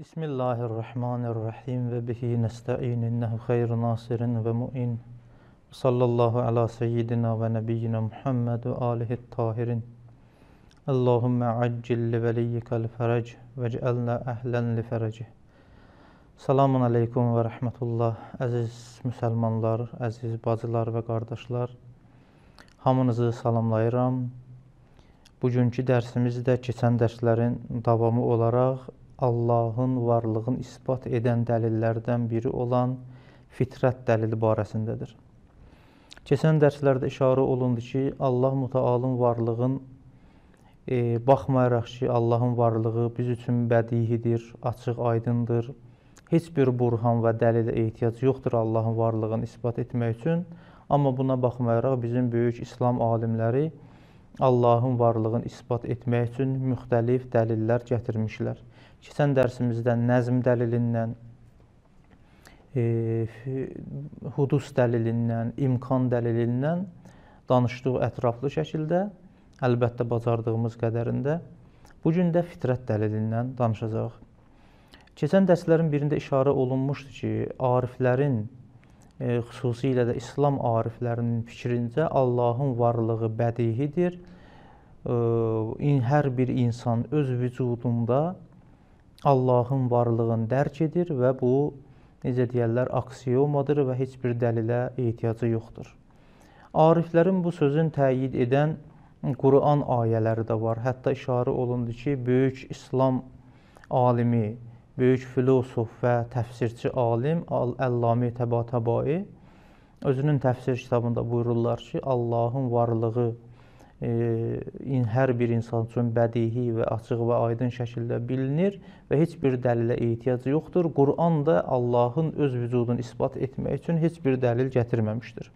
Bismillahirrahmanirrahim ve bihi nesta'in innehu hayru nasirin ve mu'in. Sallallahu ala seyyidina ve nebiyyina Muhammed ve alihi tahirin. Allahümme accil li veliyyikel ferec ve cealna ehlen li ferecih. Selamun aleykum və rəhmətullah. Əziz müsəlmanlar, əziz bacılar və qardaşlar, hamınızı salamlayıram. Bugünkü dərsimiz də keçən dərslərin davamı olaraq Allahın varlığını isbat edən dəlillərdən biri olan fitrət dəlili barəsindədir. Keçən dərslərdə işarə olundu ki, Allah mütəalın varlığın e, baxmayaraq ki, Allahın varlığı biz üçün bədihidir, açıq, aydındır. Heç bir burhan və dəlilə ehtiyac yoxdur Allahın varlığını isbat etmək üçün. Amma buna baxmayaraq bizim böyük İslam alimləri Allahın varlığını isbat etmək üçün müxtəlif dəlillər gətirmişlər. Keçən dərsimizdə nəzm dəlilindən, e, hudus dəlilindən, imkan dəlilindən danışdıq ətraflı şəkildə, əlbəttə bacardığımız qədərində. Bu gün də fitrət dəlilindən danışacağıq. Keçən dərslərin birində işarə olunmuşdu ki, ariflərin E, xüsusilə də İslam ariflərinin fikrincə Allahın varlığı bədihidir. E, hər bir insan öz vücudunda Allahın varlığını dərk edir və bu necə deyirlər, aksiomadır və heç bir dəlilə ehtiyacı yoxdur. Ariflərin bu sözün təyid edən Quran ayələri də var. Hətta işarə olundu ki, böyük İslam alimi böyük filosof və təfsirçi alim Əllami Təbatəbai özünün təfsir kitabında buyururlar ki, Allahın varlığı e, hər bir insan üçün bədihi və açıq və aydın şəkildə bilinir və heç bir dəlilə ehtiyac yoxdur. Quran da Allahın öz vücudunu isbat etmək üçün heç bir dəlil gətirməmişdir.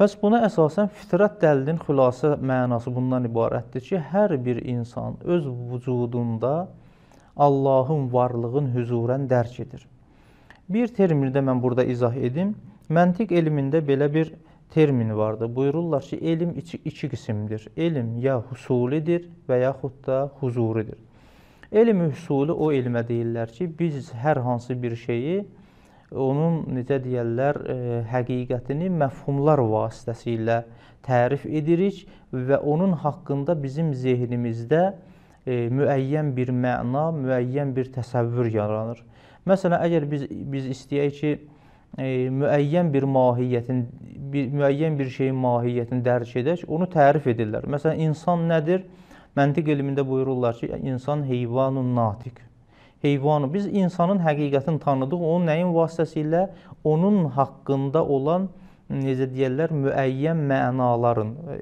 Bəs buna əsasən fitrət dəlilinin xülasə mənası bundan ibarətdir ki, hər bir insan öz vücudunda Allahın varlığın hüzurən dərk edir. Bir termini də mən burada izah edim. Məntiq elmində belə bir termin vardır. Buyururlar ki, elm iki, iki qismdir. Elm ya husulidir və yaxud da huzuridir. Elm hüsuli o elmə deyirlər ki, biz hər hansı bir şeyi onun necə deyirlər, e, həqiqətini məfhumlar vasitəsilə tərif edirik və onun haqqında bizim zehnimizdə e, müəyyən bir məna, müəyyən bir təsəvvür yaranır. Məsələn, əgər biz biz istəyək ki, e, müəyyən bir mahiyyətin bir müəyyən bir şeyin mahiyyətini dərk edək, onu tərif edirlər. Məsələn, insan nədir? Məntiq elmində buyururlar ki, insan heyvanun natiq. Heyvanı biz insanın həqiqətini tanıdıq, onun nəyin vasitəsilə onun haqqında olan necə deyirlər, müəyyən mənaların e,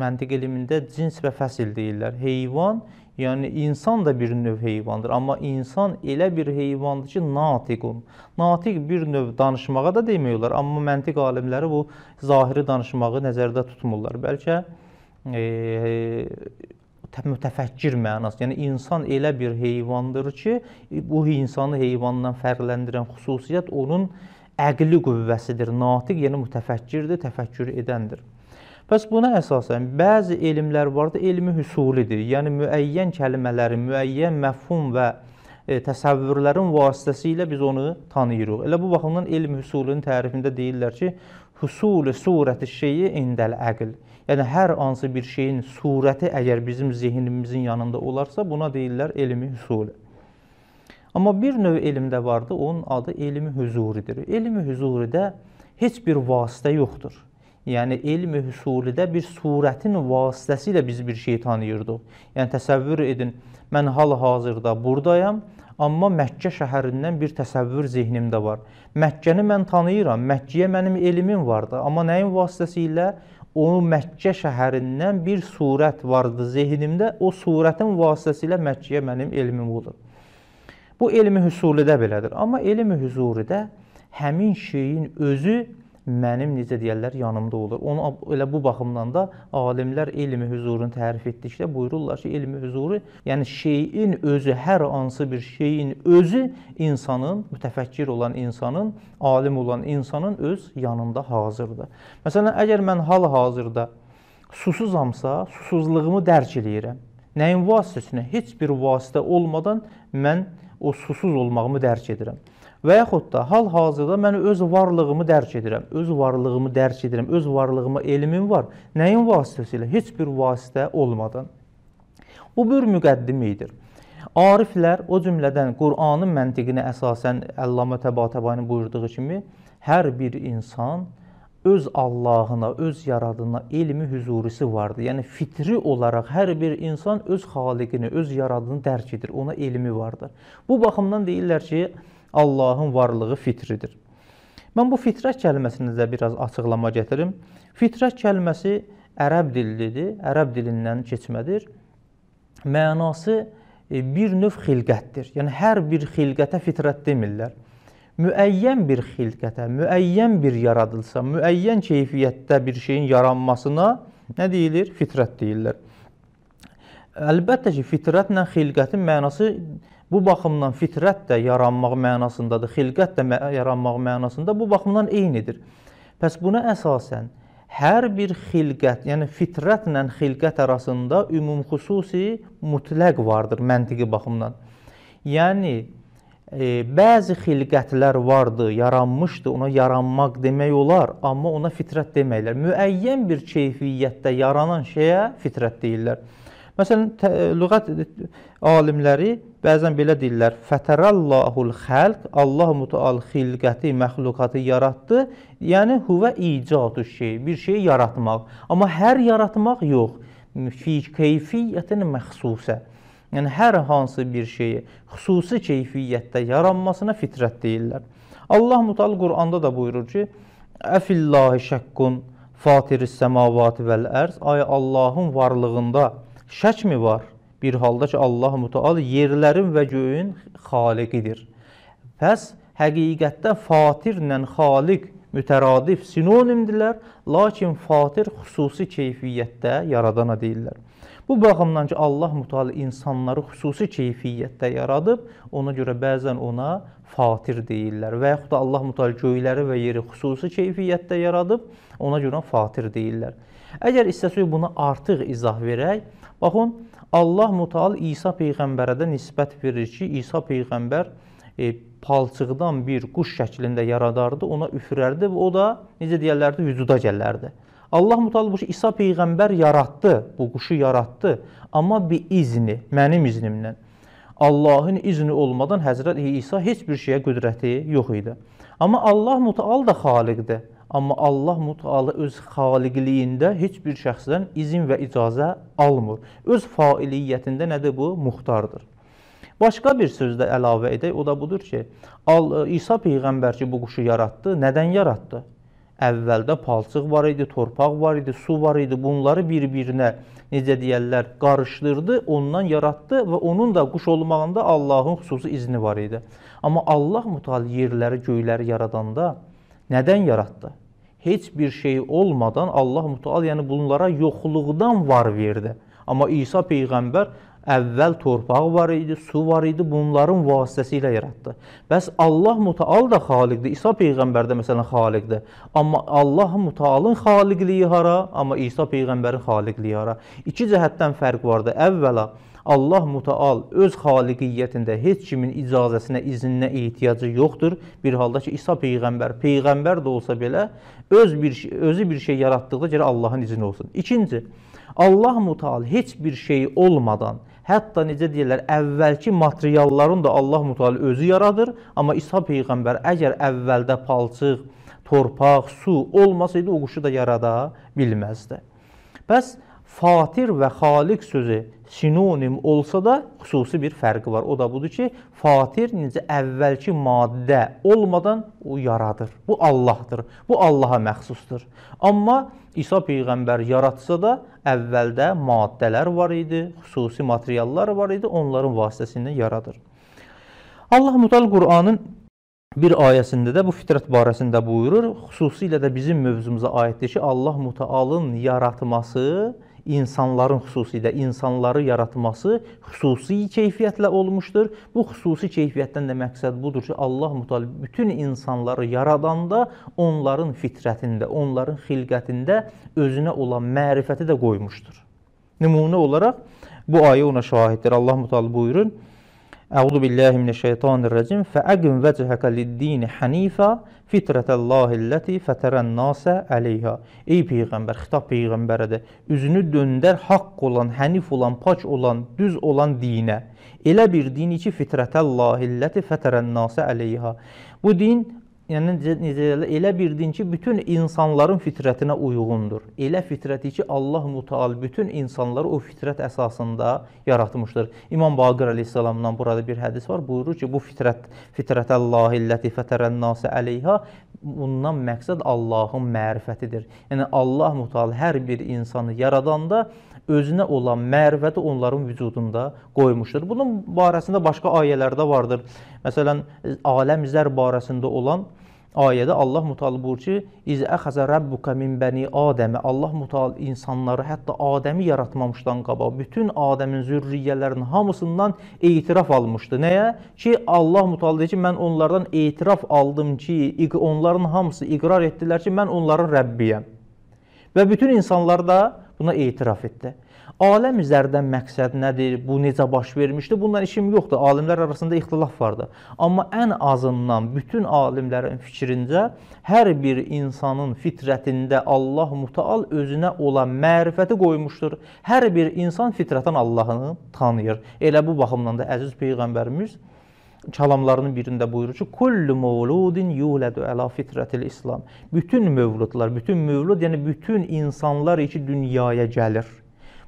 məntiq elmində cins və fəsil deyirlər. Heyvan, yəni insan da bir növ heyvandır, amma insan elə bir heyvandır ki, natiqun. Natiq bir növ danışmağa da demək olar, amma məntiq alimləri bu zahiri danışmağı nəzərdə tutmurlar. Bəlkə e, mütəfəkkir mənası. Yəni insan elə bir heyvandır ki, bu insanı heyvandan fərqləndirən xüsusiyyət onun əqli qüvvəsidir. Natiq yəni mütəfəkkirdir, təfəkkür edəndir. Bəs buna əsasən bəzi elmlər vardı, elmi hüsulidir. Yəni müəyyən kəlimələrin, müəyyən məfhum və e, təsəvvürlərin vasitəsilə biz onu tanıyırıq. Elə bu baxımdan elm hüsulunun tərifində deyirlər ki, hüsulu surəti şeyi indəl əql. Yəni hər hansı bir şeyin surəti əgər bizim zehnimizin yanında olarsa, buna deyirlər elmi hüsul. Amma bir növ elmdə vardı, onun adı elmi hüzuridir. Elmi hüzuridə heç bir vasitə yoxdur yəni elmi hüsulidə bir surətin vasitəsilə biz bir şey tanıyırdıq. Yəni təsəvvür edin, mən hal-hazırda burdayam, amma Məkkə şəhərindən bir təsəvvür zehnimdə var. Məkkəni mən tanıyıram, Məkkəyə mənim elmim vardı, amma nəyin vasitəsilə? O Məkkə şəhərindən bir surət vardı zehnimdə, o surətin vasitəsilə Məkkəyə mənim elmim olur. Bu elmi hüsulidə belədir. Amma elmi hüsuridə həmin şeyin özü mənim necə deyirlər yanımda olur. Onu elə bu baxımdan da alimlər elmi huzurunu tərif etdikdə buyururlar ki, elmi huzuru, yəni şeyin özü, hər hansı bir şeyin özü insanın, mütəfəkkir olan insanın, alim olan insanın öz yanında hazırdır. Məsələn, əgər mən hal-hazırda susuzamsa, susuzluğumu dərk eləyirəm. Nəyin vasitəsinə? Heç bir vasitə olmadan mən o susuz olmağımı dərk edirəm. Və yaxud da hal-hazırda mən öz varlığımı dərk edirəm, öz varlığımı dərk edirəm, öz varlığıma elmim var. Nəyin vasitəsilə? Heç bir vasitə olmadan. Bu bir müqəddimə idi. Ariflər, o cümlədən Qur'anın məntiqinə əsasən Əllamə Təbatəbanin buyurduğu kimi, hər bir insan öz Allahına, öz yaradına elmi huzurisi vardır. Yəni fitri olaraq hər bir insan öz xaliqini, öz yaradını dərk edir. Ona elmi vardır. Bu baxımdan deyirlər ki, Allahın varlığı fitridir. Mən bu fitrət kəlməsini də biraz açıqlama gətirim. Fitrət kəlməsi ərəb dillidir, ərəb dilindən keçmədir. Mənası e, bir növ xilqətdir. Yəni hər bir xilqətə fitrət demirlər. Müəyyən bir xilqətə, müəyyən bir yaradılsa, müəyyən keyfiyyətdə bir şeyin yaranmasına nə deyilir? Fitrət deyirlər. Əlbəttə ki, fitrətlə xilqətin mənası Bu baxımdan fitrət də yaranmaq mənasındadır, xilqət də yaranmaq mənasında bu baxımdan eynidir. Pəs buna əsasən hər bir xilqət, yəni fitrətlə xilqət arasında ümumxüsusi mütləq vardır məntiqi baxımdan. Yəni e, bəzi xilqətlər vardı, yaranmışdı, ona yaranmaq demək olar, amma ona fitrət deməyirlər. Müəyyən bir keyfiyyətdə yaranan şeyə fitrət deyirlər. Məsələn, lüğət alimləri Bəzən belə deyirlər, fətərallahul xəlq, Allah mütəal xilqəti, məxluqatı yaratdı. Yəni, huvə icadu şey, bir şeyi yaratmaq. Amma hər yaratmaq yox, fi keyfiyyətin məxsusə. Yəni, hər hansı bir şeyi xüsusi keyfiyyətdə yaranmasına fitrət deyirlər. Allah mütəal Quranda da buyurur ki, Əfillahi şəkkun fatiris səmavati vəl ərz, ay Allahın varlığında şəkmi var? bir halda ki, Allah mütəal yerlərin və göyün xaliqidir. Pəs həqiqətdə fatirlə xaliq mütəradif sinonimdirlər, lakin fatir xüsusi keyfiyyətdə yaradana deyirlər. Bu baxımdan ki, Allah mütəal insanları xüsusi keyfiyyətdə yaradıb, ona görə bəzən ona fatir deyirlər və yaxud da Allah mütəal göyləri və yeri xüsusi keyfiyyətdə yaradıb, ona görə fatir deyirlər. Əgər istəsək buna artıq izah verək, baxın, Allah Mutal İsa peyğəmbərə də nisbət verir ki, İsa peyğəmbər e, palçıqdan bir quş şəklində yaradardı, ona üfürərdi və o da necə deyirlərdi, vücuda gələrdi. Allah Mutal bu İsa peyğəmbər yaratdı, bu quşu yaratdı, amma bi izni, mənim iznimlə. Allahın izni olmadan Həzrət İsa heç bir şeyə qüdrəti yox idi. Amma Allah Mutal da xaliqdir. Amma Allah Mutaala öz xaliqliyində heç bir şəxsdən izin və icazə almır. Öz failiyyətində nədir bu? Muxtardır. Başqa bir sözlə əlavə edək, o da budur ki, e, İsa peyğəmbər ki bu quşu yaratdı, nədən yaratdı? Əvvəldə palçıq var idi, torpaq var idi, su var idi. Bunları bir-birinə necə deyirlər, qarışdırdı, ondan yaratdı və onun da quş olmağında Allahın xüsusi izni var idi. Amma Allah mütal yerləri, göyləri yaradanda Nədən yaratdı? Heç bir şey olmadan Allah Müteal yəni bunlara yoxluqdan var verdi. Amma İsa peyğəmbər əvvəl torpağı var idi, su var idi, bunların vasitəsilə yaratdı. Bəs Allah Müteal da xaliqdir. İsa peyğəmbər də məsələn xaliqdir. Amma Allah Mütealın xaliqliyi hara, amma İsa peyğəmbərin xaliqliyi hara. İki cəhətdən fərq vardı. Əvvəla Allah mütəal öz xaliqiyyətində heç kimin icazəsinə, izininə ehtiyacı yoxdur. Bir halda ki, İsa peyğəmbər, peyğəmbər də olsa belə öz bir özü bir şey yaratdığı görə Allahın izni olsun. İkinci, Allah mütəal heç bir şey olmadan Hətta necə deyirlər, əvvəlki materialların da Allah mütəal özü yaradır, amma İsa peyğəmbər əgər əvvəldə palçıq, torpaq, su olmasaydı o quşu da yarada bilməzdi. Bəs fatir və xaliq sözü sinonim olsa da xüsusi bir fərqi var. O da budur ki, fatir necə əvvəlki maddə olmadan o yaradır. Bu Allahdır. Bu Allaha məxsusdur. Amma İsa peyğəmbər yaratsa da əvvəldə maddələr var idi, xüsusi materiallar var idi, onların vasitəsilə yaradır. Allah Mutal Qur'anın bir ayəsində də bu fitrət barəsində buyurur. Xüsusilə də bizim mövzumuza aiddir ki, Allah Mutaalın yaratması insanların xüsusilə insanları yaratması xüsusi keyfiyyətlə olmuşdur. Bu xüsusi keyfiyyətdən də məqsəd budur ki, Allah Mütəala bütün insanları yaradanda onların fitrətində, onların xilqətində özünə olan mərifəti də qoymuşdur. Nümunə olaraq bu ayə ona şahiddir. Allah Mütəala buyurur: Əuzu billahi minəşşeytanirracim. Fa'aqim vechaka lid-din hanifa fitratallahi'llati fatarannasa alayha. Ey peyğəmbər, xitab peyğəmbərədir. Üzünü döndər haqq olan, hənif olan, pak olan, düz olan dinə. Elə bir dini ki, fitratallahi'llati fatarannasa alayha. Bu din yəni necə elə bildin ki, bütün insanların fitrətinə uyğundur. Elə fitrəti ki, Allah Müteal bütün insanları o fitrət əsasında yaratmışdır. İmam Baqir əleyhissalamdan burada bir hədis var. Buyurur ki, bu fitrət fitrətəllahi-lleti fətərən-nase əleyha bundan məqsəd Allahın mərifətidir. Yəni Allah Müteal hər bir insanı yaradanda özünə olan mərvədi onların vücudunda qoymuşdur. Bunun barəsində başqa ayələrdə vardır. Məsələn, aləm zər barəsində olan ayədə Allah Mutaala buyurur ki: "İz əxəzə rabbuka min bani adəmə." Allah Mutaala insanları, hətta Adəmi yaratmamışdan qabaq bütün Adəmin zürriyyələrinin hamısından etiraf almışdı. Nəyə? Ki Allah Mutaala deyir ki, mən onlardan etiraf aldım ki, onların hamısı iqrar etdilər ki, mən onların Rəbbiyəm. Və bütün insanlar da buna etiraf etdi. Aləm üzərdən məqsəd nədir? Bu necə baş vermişdi? Bundan işim yoxdur. Alimlər arasında ixtilaf vardı. Amma ən azından bütün alimlərin fikrincə hər bir insanın fitrətində Allah Mutaal özünə olan mərifəti qoymuşdur. Hər bir insan fitrətən Allahını tanıyır. Elə bu baxımdan da əziz peyğəmbərimiz kəlamlarının birində buyurur ki, kullu mevludin yuledu ala fitratil İslam. Bütün mövludlar, bütün mövlud, yəni bütün insanlar iki dünyaya gəlir.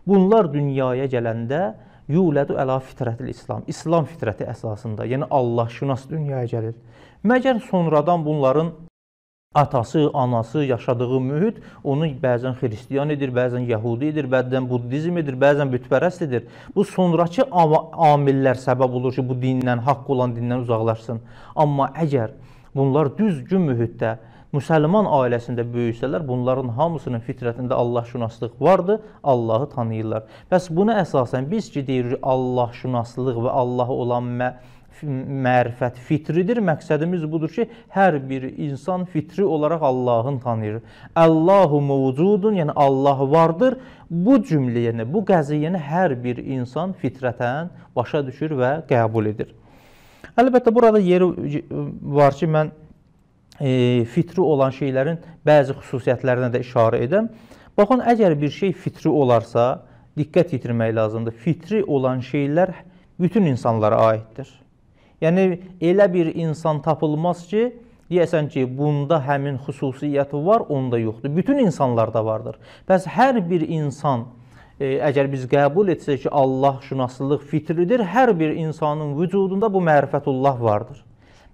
Bunlar dünyaya gələndə yuledu ala fitratil İslam. İslam fitrəti əsasında, yəni Allahşünas dünyaya gəlir. Məgər sonradan bunların atası, anası yaşadığı mühit onu bəzən xristiyan edir, bəzən yəhudi edir, bəzən buddizm edir, bəzən bütpərəst edir. Bu sonrakı amillər səbəb olur ki, bu dindən, haqq olan dindən uzaqlaşsın. Amma əgər bunlar düzgün mühitdə müsəlman ailəsində böyüsələr, bunların hamısının fitrətində Allahşünaslıq vardır, Allahı tanıyırlar. Bəs buna əsasən biz ki, deyirik Allahşünaslıq və Allahı olan mə mərifət fitridir. Məqsədimiz budur ki, hər bir insan fitri olaraq Allahın tanıyır. Allahu mevcudun, yəni Allah vardır. Bu cümləyəni, bu qəziyyəni hər bir insan fitrətən başa düşür və qəbul edir. Əlbəttə burada yeri var ki, mən e, fitri olan şeylərin bəzi xüsusiyyətlərinə də işarə edəm. Baxın, əgər bir şey fitri olarsa, diqqət yetirmək lazımdır. Fitri olan şeylər bütün insanlara aiddir. Yəni elə bir insan tapılmaz ki, deyəsən ki, bunda həmin xüsusiyyəti var, onda yoxdur. Bütün insanlarda vardır. Bəs hər bir insan e, əgər biz qəbul etsək ki, Allah şünaslıq fitridir, hər bir insanın vücudunda bu mərifətullah vardır.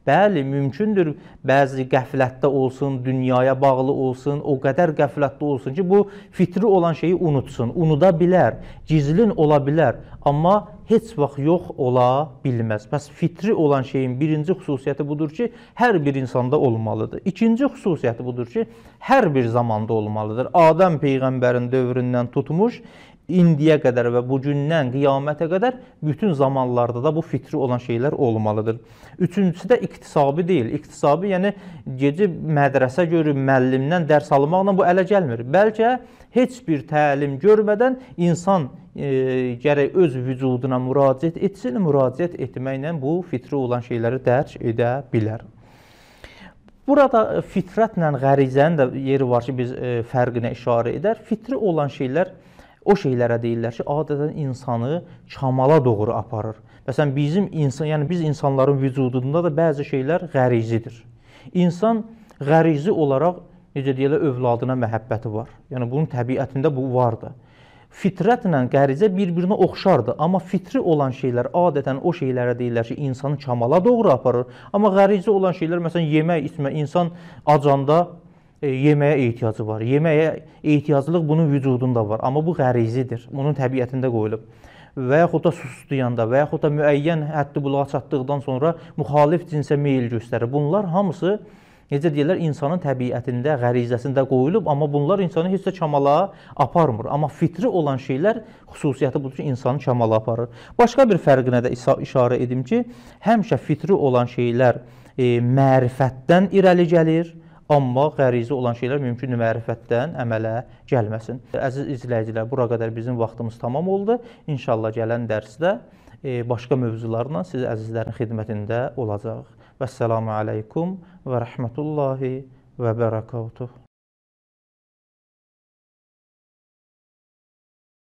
Bəli, mümkündür bəzi qəflətdə olsun, dünyaya bağlı olsun, o qədər qəflətdə olsun ki, bu fitri olan şeyi unutsun. Unuda bilər, gizlin ola bilər, amma heç vaxt yox ola bilməz. Bəs fitri olan şeyin birinci xüsusiyyəti budur ki, hər bir insanda olmalıdır. İkinci xüsusiyyəti budur ki, hər bir zamanda olmalıdır. Adəm peyğəmbərin dövründən tutmuş indiyə qədər və bu gündən qiyamətə qədər bütün zamanlarda da bu fitri olan şeylər olmalıdır. Üçüncüsü də iqtisabi deyil. İqtisabi, yəni gedib mədrəsə görüb müəllimdən dərs almaqla bu ələ gəlmir. Bəlkə heç bir təlim görmədən insan e, gərək öz vücuduna müraciət etsin, müraciət etməklə bu fitri olan şeyləri dərk edə bilər. Burada fitrətlə qərizənin də yeri var ki, biz e, fərqinə işarə edər. Fitri olan şeylər e, o şeylərə deyirlər ki, adətən insanı kamala doğru aparır. Məsələn, bizim insan, yəni biz insanların vücudunda da bəzi şeylər qərizidir. İnsan qərizi olaraq necə deyirlər, övladına məhəbbəti var. Yəni bunun təbiətində bu vardı. Fitrətlə qərizə bir-birinə oxşardı, amma fitri olan şeylər adətən o şeylərə deyirlər ki, insanı kamala doğru aparır. Amma qərizə olan şeylər, məsələn, yemək, içmə, insan acanda E, yeməyə ehtiyacı var. Yeməyə ehtiyaclıq bunun vücudunda var, amma bu qərizidir. Bunun təbiətində qoyulub. Və yaxud da susduyanda, və yaxud da müəyyən həddi buluğa çatdıqdan sonra müxalif cinsə meyil göstərir. Bunlar hamısı necə deyirlər, insanın təbiətində, qərizəsində qoyulub, amma bunlar insanı heç də kamala aparmır. Amma fitri olan şeylər xüsusiyyəti budur ki, insanı kamala aparır. Başqa bir fərqinə də işarə edim ki, həmişə fitri olan şeylər e, mərifətdən irəli gəlir Amma qərizə olan şeylər mümkündür mərifətdən əmələ gəlməsin. Əziz izləyicilər, bura qədər bizim vaxtımız tamam oldu. İnşallah gələn dərsdə e, başqa mövzularla siz əzizlərin xidmətində olacağıq. Vəssalamu aleykum və rəhmətullahi və bərəkatuhu.